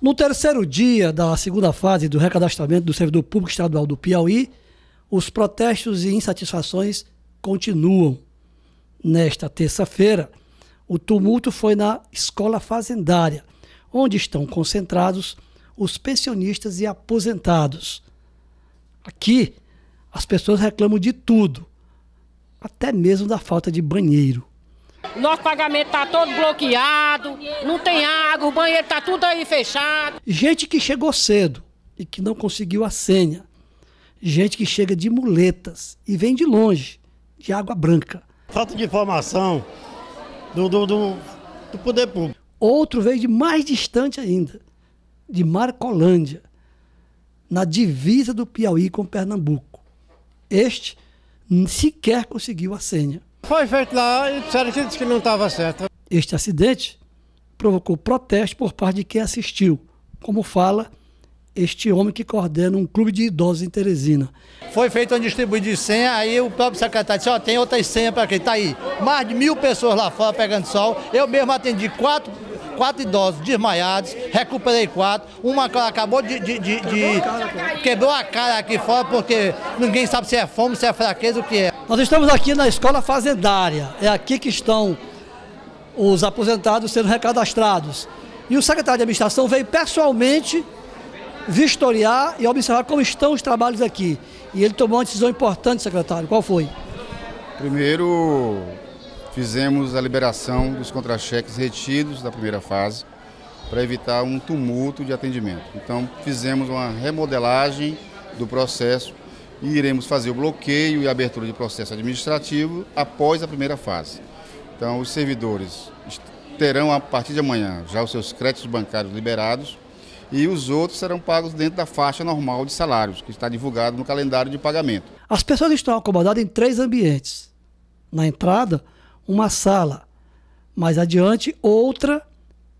No terceiro dia da segunda fase do recadastramento do servidor público estadual do Piauí, os protestos e insatisfações continuam. Nesta terça-feira, o tumulto foi na escola fazendária, onde estão concentrados os pensionistas e aposentados. Aqui, as pessoas reclamam de tudo, até mesmo da falta de banheiro. Nosso pagamento está todo bloqueado, não tem água, o banheiro está tudo aí fechado. Gente que chegou cedo e que não conseguiu a senha. Gente que chega de muletas e vem de longe, de água branca. Falta de informação do, do, do, do poder público. Outro veio de mais distante ainda, de Marcolândia, na divisa do Piauí com Pernambuco. Este sequer conseguiu a senha. Foi feito lá e disseram que, que não estava certo. Este acidente provocou protesto por parte de quem assistiu, como fala este homem que coordena um clube de idosos em Teresina. Foi feito um distribuído de senha, aí o próprio secretário disse, ó, oh, tem outras senhas para quem está aí. Mais de mil pessoas lá fora pegando sol, eu mesmo atendi quatro quatro idosos desmaiados, recuperei quatro. Uma acabou de, de, de, de... quebrou a cara aqui fora porque ninguém sabe se é fome, se é fraqueza, o que é. Nós estamos aqui na escola fazendária. É aqui que estão os aposentados sendo recadastrados. E o secretário de administração veio pessoalmente vistoriar e observar como estão os trabalhos aqui. E ele tomou uma decisão importante, secretário. Qual foi? Primeiro, fizemos a liberação dos contra-cheques retidos da primeira fase para evitar um tumulto de atendimento. Então, fizemos uma remodelagem do processo e iremos fazer o bloqueio e abertura de processo administrativo após a primeira fase. Então, os servidores terão, a partir de amanhã, já os seus créditos bancários liberados e os outros serão pagos dentro da faixa normal de salários, que está divulgado no calendário de pagamento. As pessoas estão acomodadas em três ambientes. Na entrada, uma sala, mais adiante outra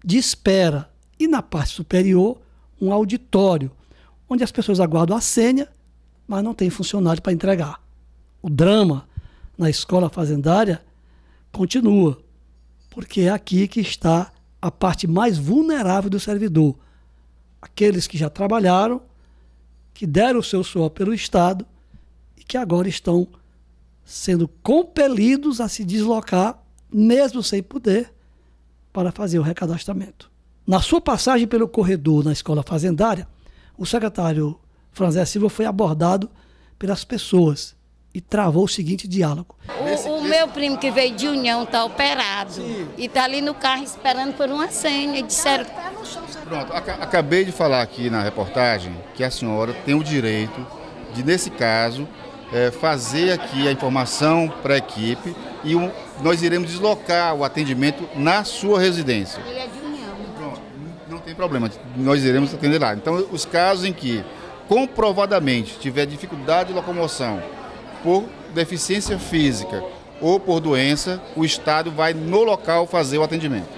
de espera e na parte superior um auditório, onde as pessoas aguardam a senha, mas não tem funcionário para entregar. O drama na escola fazendária continua, porque é aqui que está a parte mais vulnerável do servidor. Aqueles que já trabalharam, que deram o seu suor pelo Estado e que agora estão sendo compelidos a se deslocar, mesmo sem poder, para fazer o recadastramento. Na sua passagem pelo corredor na escola fazendária, o secretário Franzé Silva foi abordado pelas pessoas e travou o seguinte diálogo. O, o meu primo que veio de União está operado Sim. e está ali no carro esperando por uma senha. E disseram... Pronto, acabei de falar aqui na reportagem que a senhora tem o direito de, nesse caso, é, fazer aqui a informação para a equipe e nós iremos deslocar o atendimento na sua residência. Ele é de união. Pronto, não tem problema, nós iremos atender lá. Então, os casos em que comprovadamente tiver dificuldade de locomoção por deficiência física ou por doença, o Estado vai no local fazer o atendimento.